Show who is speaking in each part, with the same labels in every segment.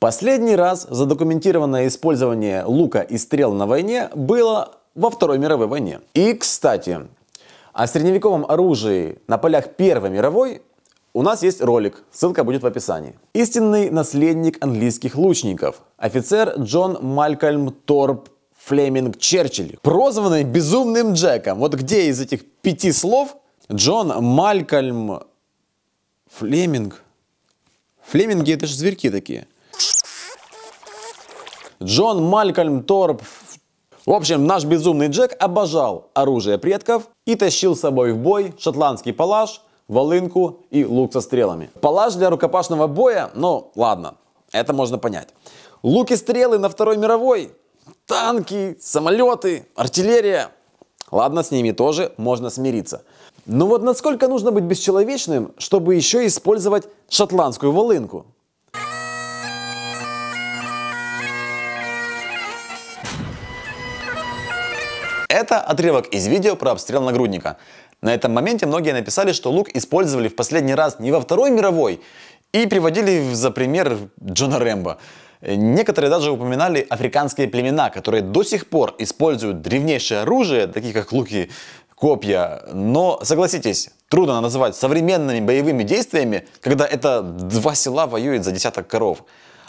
Speaker 1: Последний раз задокументированное использование лука и стрел на войне было во Второй мировой войне. И, кстати, о средневековом оружии на полях Первой мировой у нас есть ролик, ссылка будет в описании. Истинный наследник английских лучников, офицер Джон Малькольм Торп Флеминг Черчилль, прозванный Безумным Джеком. Вот где из этих пяти слов Джон Малькольм Флеминг? Флеминги это же зверьки такие. Джон Малькольм Торп. В общем, наш безумный Джек обожал оружие предков и тащил с собой в бой шотландский палаш, волынку и лук со стрелами. Палаш для рукопашного боя, ну ладно, это можно понять. Луки стрелы на Второй мировой, танки, самолеты, артиллерия. Ладно, с ними тоже можно смириться. Но вот насколько нужно быть бесчеловечным, чтобы еще использовать шотландскую волынку? Это отрывок из видео про обстрел нагрудника. На этом моменте многие написали, что лук использовали в последний раз не во Второй мировой и приводили за пример Джона Рэмбо. Некоторые даже упоминали африканские племена, которые до сих пор используют древнейшее оружие, такие как луки, копья. Но согласитесь, трудно называть современными боевыми действиями, когда это два села воюют за десяток коров.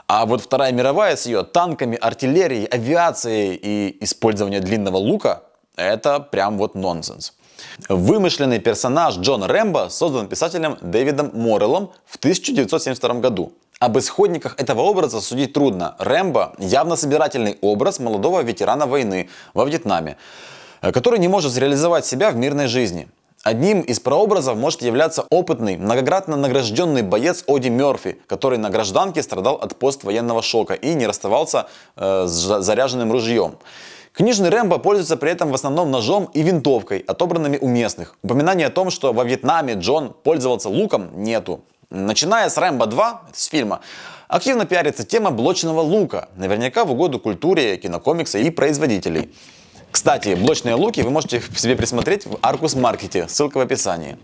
Speaker 1: А вот Вторая мировая с ее танками, артиллерией, авиацией и использованием длинного лука это прям вот нонсенс. Вымышленный персонаж Джон Рэмбо создан писателем Дэвидом Морреллом в 1972 году. Об исходниках этого образа судить трудно. Рэмбо – явно собирательный образ молодого ветерана войны во Вьетнаме, э, который не может реализовать себя в мирной жизни. Одним из прообразов может являться опытный, многократно награжденный боец Оди Мерфи, который на гражданке страдал от поствоенного шока и не расставался э, с заряженным ружьем. Книжный Рэмбо пользуется при этом в основном ножом и винтовкой, отобранными у местных. Упоминание о том, что во Вьетнаме Джон пользовался луком, нету. Начиная с Рэмбо 2, с фильма, активно пиарится тема блочного лука, наверняка в угоду культуре, кинокомикса и производителей. Кстати, блочные луки вы можете себе присмотреть в Аркус Маркете, ссылка в описании.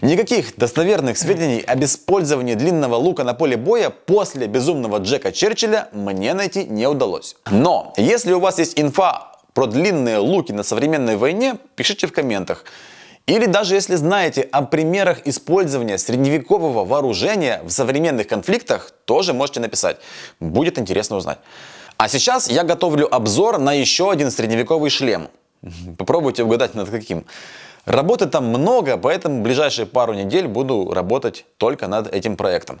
Speaker 1: Никаких достоверных сведений об использовании длинного лука на поле боя после безумного Джека Черчилля мне найти не удалось. Но если у вас есть инфа про длинные луки на современной войне, пишите в комментах. Или даже если знаете о примерах использования средневекового вооружения в современных конфликтах, тоже можете написать. Будет интересно узнать. А сейчас я готовлю обзор на еще один средневековый шлем. Попробуйте угадать над каким. Работы там много, поэтому ближайшие пару недель буду работать только над этим проектом.